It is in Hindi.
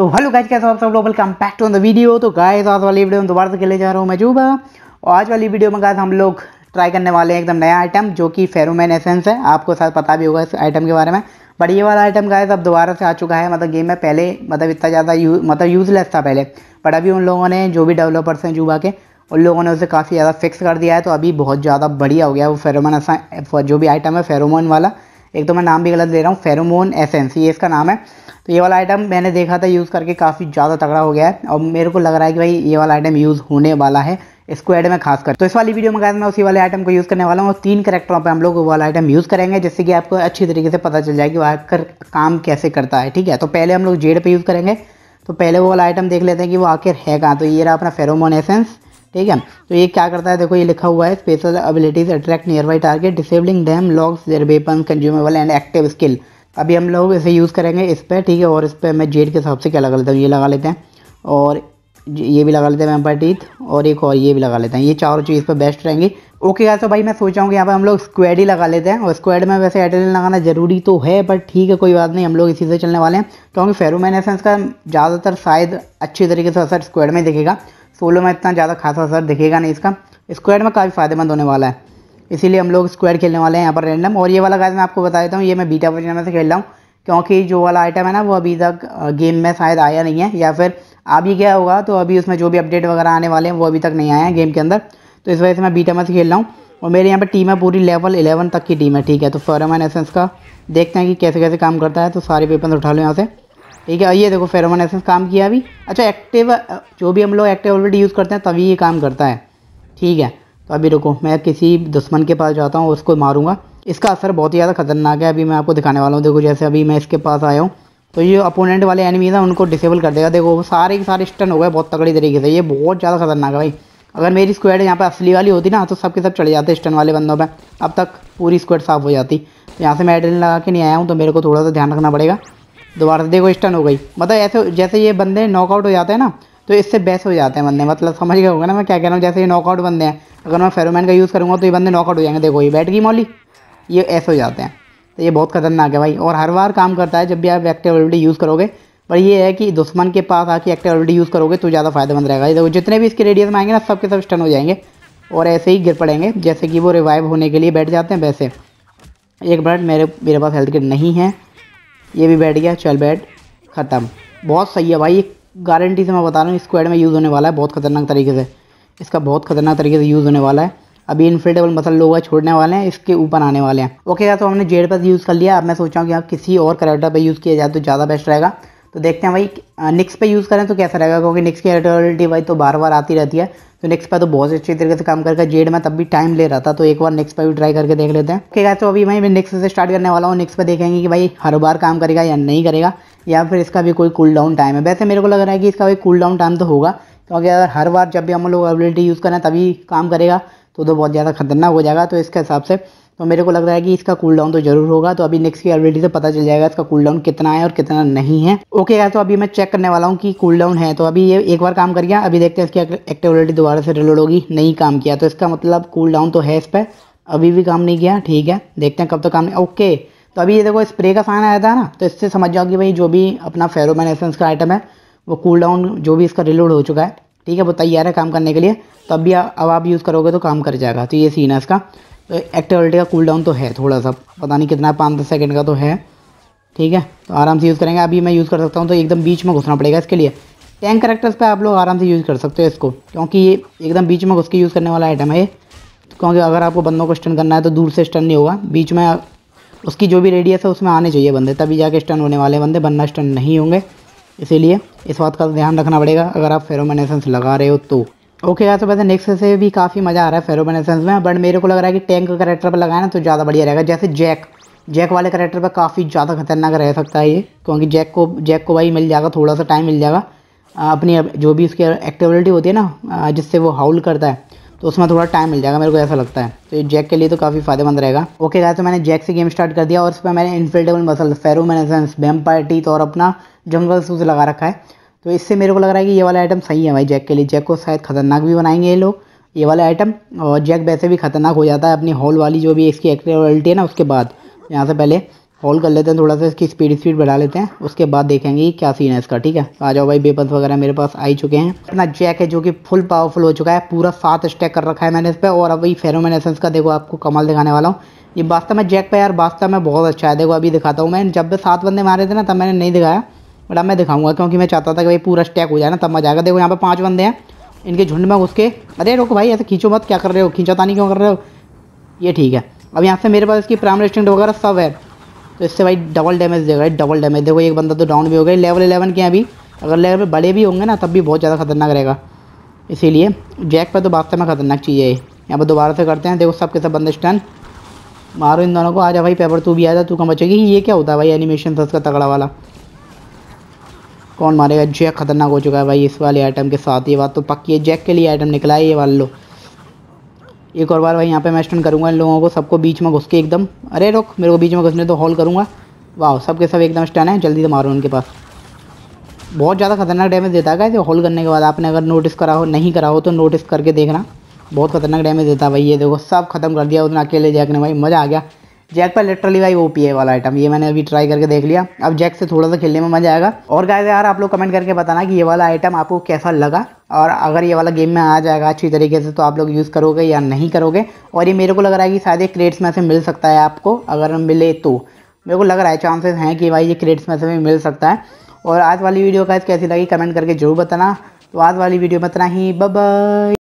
तो हेलो गाइज कैसे हो आप सब लोग welcome back to the video तो गाइज आज वाली वीडियो में दोबारा से खेले जा रहा हूँ मैं और आज वाली वीडियो में गाइज हम लोग ट्राई करने वाले हैं एकदम नया आइटम जो कि फेरोमैन एसेंस है आपको शायद पता भी होगा इस आइटम के बारे में बट ये वाला आइटम गाइज अब दोबारा से आ चुका है मतलब गेम में पहले मतलब इतना ज़्यादा यू, मतलब यूज़लेस था पहले बट अभी उन लोगों ने जो भी डेवलपर्स हैं जूबा के उन लोगों ने उसे काफ़ी ज़्यादा फिक्स कर दिया है तो अभी बहुत ज़्यादा बढ़िया हो गया वो फेरोमोन जो भी आइटम है फेरोमोन वाला एक तो मैं नाम भी गलत ले रहा हूँ फेरोमोन एसेंस ये इसका नाम है तो ये वाला आइटम मैंने देखा था यूज़ करके काफ़ी ज़्यादा तगड़ा हो गया है और मेरे को लग रहा है कि भाई ये वाला आइटम यूज़ होने वाला है इसको एड में खास कर तो इस वाली वीडियो में गाइस मैं उसी वाले आइटम को यूज़ करने वाला हूँ और तीन करेक्टरों पे हम लोग वो वाला आइटम यूज़ करेंगे जिससे कि आपको अच्छी तरीके से पता चल जाए कि वह कर काम कैसे करता है ठीक है तो पहले हम लोग जेड पे यूज़ करेंगे तो पहले वो वाला आइटम देख लेते हैं कि वो आखिर है कहाँ तो ये रहा अपना फेरोमोन एसेंस ठीक है तो ये क्या करता है देखो ये लिखा हुआ है special abilities attract nearby target disabling them locks their weapon consumable and active skill अभी हम लोग इसे यूज़ करेंगे इस पर ठीक है और इस पर मैं जेड के हिसाब से क्या लगा लेता हूँ ये लगा लेते हैं और ये भी लगा लेते हैं वेम्पायर टीथ और एक और ये भी लगा लेते हैं ये चारों चीज़ पर बेस्ट रहेंगे ओके यार तो भाई मैं सोचा हूँ कि यहाँ पर हम लोग स्क्वाड ही लगा लेते हैं और स्क्वाड में वैसे एडल लगाना जरूरी तो है बट ठीक है कोई बात नहीं हम लोग इसी से चलने वाले हैं तो क्योंकि तो फेरोमेनेसेंस का ज़्यादातर शायद अच्छी तरीके से असर स्क्वाड में दिखेगा सोलो में इतना ज़्यादा खासा असर दिखेगा नहीं इसका स्क्वाड में काफ़ी फ़ायदेमंद होने वाला है इसीलिए हम लोग स्क्वाड खेलने वाले हैं यहाँ पर रैंडम और ये वाला गाइस मैं आपको बता देता हूँ ये मैं बीटा वर्जन में से खेल रहा हूँ क्योंकि जो वाला आइटम है ना वो अभी तक गेम में शायद आया नहीं है या फिर अभी भी गया होगा तो अभी उसमें जो भी अपडेट वगैरह आने वाले हैं वो अभी तक नहीं आए हैं गेम के अंदर तो इस वजह से मैं बीटा में से खेल रहा हूँ और मेरे यहाँ पर टीम है पूरी लेवल इलेवन तक की टीम है ठीक है तो फॉरमैन एसेंस का देखते हैं कि कैसे कैसे काम करता है तो सारे पेपर उठा लो यहाँ से ठीक है ये देखो फेरोमोन एसेंस काम किया अभी अच्छा एक्टिव जो भी हम लोग एक्टिव ऑलरेडी यूज़ करते हैं तभी ये काम करता है ठीक है तो अभी रुको मैं किसी दुश्मन के पास जाता हूँ उसको मारूंगा इसका असर बहुत ही ज़्यादा खतरनाक है अभी मैं आपको दिखाने वाला हूँ देखो जैसे अभी मैं इसके पास आया हूँ तो ये अपोनेंट वाले एनिमीज़ हैं उनको डिसेबल कर देगा देखो वो सारे के सारे स्टन हो गए बहुत तगड़ी तरीके से ये बहुत ज़्यादा खतरनाक है भाई अगर मेरी स्क्वाड यहाँ पर असली वाली होती ना तो सबके सब चले जाते स्टन वाले बंदों पर अब तक पूरी स्क्वाड साफ़ हो जाती तो यहाँ से मैं एडल लगा के नहीं आया हूँ तो मेरे को थोड़ा सा ध्यान रखना पड़ेगा दोबारा देखो स्टन हो गई मतलब ऐसे जैसे ये बंदे नॉकआउट हो जाते हैं ना तो इससे बेस हो जाते हैं बंदे मतलब समझ गए होगा ना मैं क्या कह रहा हूँ जैसे ये नॉकआउट बंदे हैं अगर मैं फेरोमैन का यूज़ करूँगा तो ये बंदे नॉकआउट हो जाएंगे देखो ये बैठ गई मौली ये ऐसे हो जाते हैं तो ये बहुत खतरनाक है भाई और हर बार काम करता है जब भी आप एक्टिविटी यूज़ करोगे पर ये है कि दुश्मन के पास आके एक्टिविटी यूज़ करोगे तो ज़्यादा फायदेमंद रहेगा देखो जितने भी इसके रेडियस में आएंगे ना सब के सब स्टन हो जाएंगे और ऐसे ही गिर पड़ेंगे जैसे कि वो रिवाइव होने के लिए बैठ जाते हैं वैसे एक मिनट मेरे मेरे पास हेल्थ किट नहीं है ये भी बैठ गया चल बैठ ख़त्म बहुत सही है भाई एक गारंटी से मैं बता रहा हूँ स्क्वाड में यूज़ होने वाला है बहुत ख़तरनाक तरीके से इसका बहुत ख़तरनाक तरीके से यूज़ होने वाला है अभी इनफ्लेटेबल मसल लोग छोड़ने वाले हैं इसके ऊपर आने वाले हैं ओके यार तो हमने जेड पर यूज़ कर लिया अब मैं सोचा हूँ कि आप किसी और करेक्टर पर यूज़ किया जाए तो ज़्यादा बेस्ट रहेगा तो देखते हैं भाई निक्स पे यूज़ करें तो कैसा रहेगा क्योंकि निक्स की एडिटोरिटी भाई तो बार बार आती रहती है तो नेक्स्ट पर तो बहुत अच्छी तरीके से काम करके जेड में तब भी टाइम ले रहा था तो एक बार नेक्स्ट पर भी ट्राई करके देख लेते हैं ठीक है तो अभी भाई मैं नेक्स्ट से स्टार्ट करने वाला हूँ नेक्स्ट पर देखेंगे कि भाई हर बार काम करेगा या नहीं करेगा या फिर इसका भी कोई कूल डाउन टाइम है वैसे मेरे को लग रहा है कि इसका कोई कूल डाउन टाइम तो होगा क्योंकि अगर हर बार जब भी हम लोग एबिलिटी यूज़ करें तभी काम करेगा तो तो बहुत ज़्यादा खतरनाक हो जाएगा तो इसके हिसाब से तो मेरे को लग रहा है कि इसका कूल डाउन तो जरूर होगा तो अभी नेक्स्ट की एबिलिटी से पता चल जाएगा इसका कूल डाउन कितना है और कितना नहीं है ओके यार तो अभी मैं चेक करने वाला हूँ कि कूल डाउन है तो अभी ये एक बार काम कर गया अभी देखते हैं इसकी एक्टिविटी दोबारा से रिलोड होगी नहीं काम किया तो इसका मतलब कूल डाउन तो है इस पर अभी भी काम नहीं किया ठीक है देखते हैं कब तक तो काम नहीं ओके तो अभी ये देखो स्प्रे का सामान आया था ना तो इससे समझ जाओ कि भाई जो भी अपना फेरोमैन एसेंस का आइटम है वो कूल डाउन जो भी इसका रिलोड हो चुका है ठीक है वो तैयार है काम करने के लिए तो अभी अब आप यूज़ करोगे तो काम कर जाएगा तो ये सीन है इसका तो एक्टिविटी का कूल डाउन तो है थोड़ा सा पता नहीं कितना पाँच दस सेकेंड का तो है ठीक है तो आराम से यूज़ करेंगे अभी मैं यूज़ कर सकता हूँ तो एकदम बीच में घुसना पड़ेगा इसके लिए टैंक करेक्टर्स पे आप लोग आराम से यूज़ कर सकते हो इसको क्योंकि ये एकदम बीच में घुस के यूज़ करने वाला आइटम है क्योंकि अगर आपको बंदों को स्टन करना है तो दूर से स्टन नहीं होगा बीच में उसकी जो भी रेडियस है उसमें आने चाहिए बंदे तभी जाके स्टन होने वाले बंदे बनना स्टन नहीं होंगे इसीलिए इस बात का ध्यान रखना पड़ेगा अगर आप फेरोमेनेसेंस लगा रहे हो तो ओके यार तो वैसे नेक्स्ट से भी काफ़ी मज़ा आ रहा है फेरोमोन में बट मेरे को लग रहा है कि टैंक का करेक्टर पर लगाए ना तो ज़्यादा बढ़िया रहेगा जैसे जैक जैक वाले करेक्टर पर काफ़ी ज़्यादा खतरनाक रह सकता है ये क्योंकि जैक को जैक को भाई मिल जाएगा थोड़ा सा टाइम मिल जाएगा अपनी जो भी उसकी एक्टिविटी होती है ना जिससे वो हाउल करता है तो उसमें थोड़ा टाइम मिल जाएगा मेरे को ऐसा लगता है तो ये जैक के लिए तो काफ़ी फायदेमंद रहेगा ओके गाय तो मैंने जैक से गेम स्टार्ट कर दिया और उस पर मैंने इन्फिल्टेबल मसल फेरोमोन एसेंस और अपना जंगल सूज लगा रखा है तो इससे मेरे को लग रहा है कि ये वाला आइटम सही है भाई जैक के लिए जैक को शायद खतरनाक भी बनाएंगे ये लोग ये वाला आइटम और जैक वैसे भी खतरनाक हो जाता है अपनी हॉल वाली जो भी इसकी एक्टिविटी है ना उसके बाद यहाँ से पहले हॉल कर लेते हैं थोड़ा सा इसकी स्पीड स्पीड बढ़ा लेते हैं उसके बाद देखेंगे क्या सीन है इसका ठीक है आ जाओ भाई बेपस वगैरह मेरे पास आ चुके हैं अपना जैक है जो कि फुल पावरफुल हो चुका है पूरा सात स्टैक कर रखा है मैंने इस पर और अभी फेरोमेनेसेंस का देखो आपको कमाल दिखाने वाला हूँ ये वास्तव में जैक पे यार वास्तव में बहुत अच्छा है देखो अभी दिखाता हूँ मैं जब भी सात बंदे मारे थे ना तब मैंने नहीं दिखाया बट अब मैं दिखाऊंगा क्योंकि मैं चाहता था कि भाई पूरा स्टैक हो जाए ना तब मजा आएगा देखो यहाँ पे पाँच बंदे हैं इनके झुंड में घुस के अरे रोको भाई ऐसे खींचो मत क्या कर रहे हो खींचा नहीं क्यों कर रहे हो ये ठीक है अब यहाँ से मेरे पास इसकी प्राइम रेस्टेंट वगैरह सब है तो इससे भाई डबल डैमेज देगा डबल डैमेज देखो एक बंदा तो डाउन भी हो गया लेवल एलेवन के अभी अगर लेवल बड़े भी होंगे ना तब भी बहुत ज़्यादा खतरनाक रहेगा इसीलिए जैक पर तो वास्तव में खतरनाक चीज़ है यहाँ पर दोबारा से करते हैं देखो सब के सब बंदे स्टन मारो इन दोनों को आ जा भाई पेपर तू भी आ जा तू कम बचेगी ये क्या होता है भाई एनिमेशन था उसका तगड़ा वाला कौन मारेगा जैक खतरनाक हो चुका है भाई इस वाले आइटम के साथ ये बात तो पक्की है जैक के लिए आइटम निकला है ये वाले लो एक और बार भाई यहाँ पे मैं स्टन करूँगा इन लोगों को सबको बीच में घुस के एकदम अरे रोक मेरे को बीच में घुसने तो हॉल करूँगा वाह सबके सब एकदम स्टन है जल्दी से मारो उनके पास बहुत ज़्यादा खतरनाक डैमेज देता है इसे करने के बाद आपने अगर नोटिस करा हो नहीं करा हो तो नोटिस करके देखना बहुत खतरनाक डैमेज देता है भाई ये देखो सब खत्म कर दिया उतना अकेले जैक ने भाई मज़ा आ गया जैक पर लिटरली भाई पी है वाला आइटम ये मैंने अभी ट्राई करके देख लिया अब जैक से थोड़ा सा खेलने में मजा आएगा और गाय यार आप लोग कमेंट करके बताना कि ये वाला आइटम आपको कैसा लगा और अगर ये वाला गेम में आ जाएगा अच्छी तरीके से तो आप लोग यूज़ करोगे या नहीं करोगे और ये मेरे को लग रहा है कि शायद ये क्रेट्स में से मिल सकता है आपको अगर मिले तो मेरे को लग रहा है चांसेस हैं कि भाई ये क्रेट्स में से भी मिल सकता है और आज वाली वीडियो का कैसी लगी कमेंट करके जरूर बताना तो आज वाली वीडियो में इतना ही बाय